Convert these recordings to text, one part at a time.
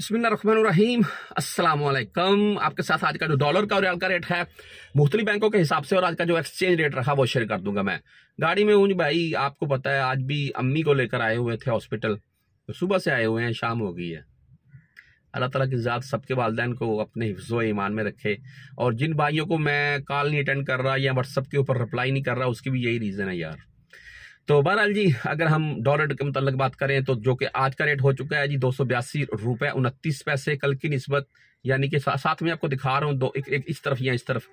बसमीम असलम आपके साथ आज का जो डॉलर का और रियाल का रेट है मुख्तलि बैंकों के हिसाब से और आज का जो एक्सचेंज रेट रहा वो शेयर कर दूंगा मैं गाड़ी में हूँ भाई आपको पता है आज भी अम्मी को लेकर आए हुए थे हॉस्पिटल तो सुबह से आए हुए हैं शाम हो गई है अल्लाह तला की ज़ात सबके वालदेन को अपने हिफ्ज़ो ईमान में रखे और जिन भाइयों को मैं कॉल नहीं अटेंड कर रहा या व्हाट्सअप के ऊपर रिप्लाई नहीं कर रहा उसकी भी यही रीज़न है यार तो बहरहाल जी अगर हम डॉलर के मतलब बात करें तो जो कि आज का रेट हो चुका है जी दो सौ बयासी रुपए उनतीस पैसे कल की नस्बत यानी कि साथ में आपको दिखा रहा हूँ दो एक, एक इस तरफ या इस तरफ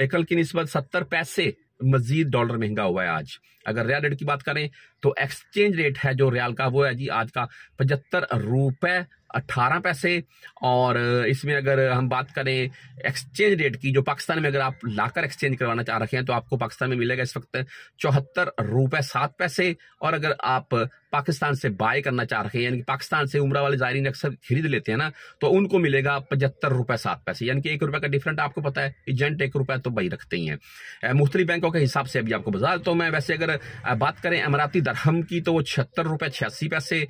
एक कल की नस्बत सत्तर पैसे मजीद डॉलर महंगा हुआ है आज अगर रियल रेट की बात करें तो एक्सचेंज रेट है जो रियाल का वो है जी आज का पचहत्तर रुपए अट्ठारह पैसे और इसमें अगर हम बात करें एक्सचेंज रेट की जो पाकिस्तान में अगर आप लाकर एक्सचेंज करवाना चाह रखे हैं तो आपको पाकिस्तान में मिलेगा इस वक्त चौहत्तर रुपये सात पैसे और अगर आप पाकिस्तान से बाय करना चाह रहे हैं यानी कि पाकिस्तान से उम्र वाले जायरीन अक्सर खरीद लेते हैं ना तो उनको मिलेगा पचहत्तर रुपये सात पैसे यानी कि एक रुपये का डिफरेंट आपको पता है एजेंट एक रुपये तो बाई रखते ही हैं मुख्तलिफ बैंकों के हिसाब से अभी आपको बता तो मैं वैसे अगर बात करें अमराती दरहम की तो वो छिहत्तर रुपये छियासी पैसे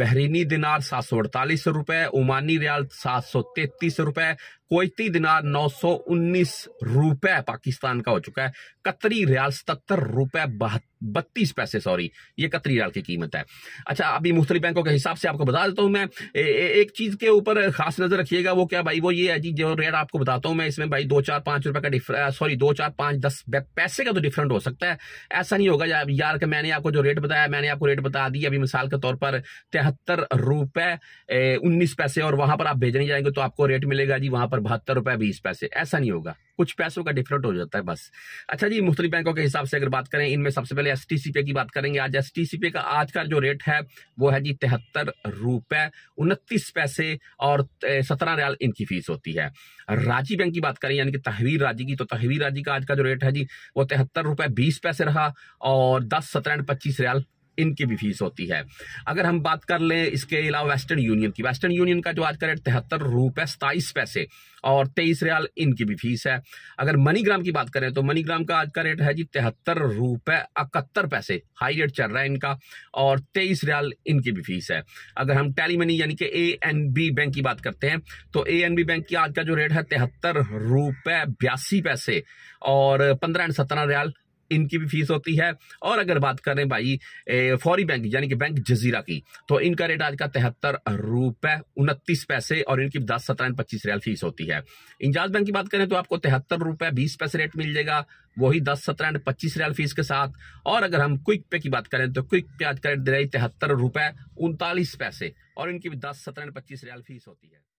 बहरीनी दिनार सात सौ अड़तालीस रुपए ओमानी रियाल सात सौ तैतीस रुपए कोयती दिनार नौ सौ उन्नीस रुपए पाकिस्तान का हो चुका है कतरी रियाल सतर रुपए बहत्तर बत्तीस पैसे सॉरी ये कतरी डाल की कीमत है अच्छा अभी मुख्तलि बैंकों के हिसाब से आपको बता देता हूं मैं ए, ए, एक चीज के ऊपर खास नजर रखिएगा वो क्या भाई वो ये है जी जो रेट आपको बताता हूँ मैं इसमें भाई दो चार पांच रुपए का सॉरी दो चार पाँच दस पैसे का तो डिफरेंट हो सकता है ऐसा नहीं होगा यार, के मैंने आपको जो रेट बताया मैंने आपको रेट बता दी अभी मिसाल के तौर पर तिहत्तर रुपए उन्नीस पैसे और वहां पर आप भेजने जाएंगे तो आपको रेट मिलेगा जी वहां पर बहत्तर रुपए बीस पैसे ऐसा नहीं होगा कुछ पैसों का डिफरेंट हो जाता है बस अच्छा जी मुख्तलि बैंकों के हिसाब से अगर बात करें इनमें सबसे पहले एस टी सी पे की बात करेंगे आज एस टी सी पे का आज का जो रेट है वो है जी तिहत्तर रुपए उनतीस पैसे और सत्रह रियाल इनकी फीस होती है रांची बैंक की बात करें यानी कि तहवीर राजी की तो तहवीर राजी का आज का जो रेट है जी वो तिहत्तर रुपए बीस पैसे रहा और दस सत्रह पच्चीस रियाल इनकी भी फीस होती है अगर हम बात कर लें इसके अलावा वेस्टर्न यूनियन की वेस्टर्न यूनियन का जो आज का रेट तिहत्तर रुपए सताईस पैसे और तेईस रियाल इनकी भी फीस है अगर मनीग्राम की बात करें तो मनीग्राम का आज का रेट है जी तिहत्तर रुपए इकहत्तर पैसे हाई रेट चल रहा है इनका और तेईस रियाल इनकी भी फीस है अगर हम टेली मनी यानी कि ए एन बी बैंक की बात करते हैं तो ए एन बी बैंक की आज का जो रेट है तिहत्तर रुपए बयासी पैसे और पंद्रह एंड सत्रह रियाल इनकी भी फीस होती है और अगर बात करें भाई फौरी बैंक यानी कि बैंक जजीरा की तो इनका रेट आज का तिहत्तर रुपए उनतीस पैसे और इनकी दस सत्रह पच्चीस रियाल फीस होती है इंजाज बैंक की बात करें तो आपको तिहत्तर रुपए बीस पैसे रेट मिल जाएगा वही दस सत्रह एंड पच्चीस रियाल फीस के साथ और अगर हम क्विक पे की बात करें तो क्विक पे आज का रेट दे रही तिहत्तर रुपए उनतालीस पैसे और इनकी भी दस सत्रह एंड पच्चीस रियाल फीस होती है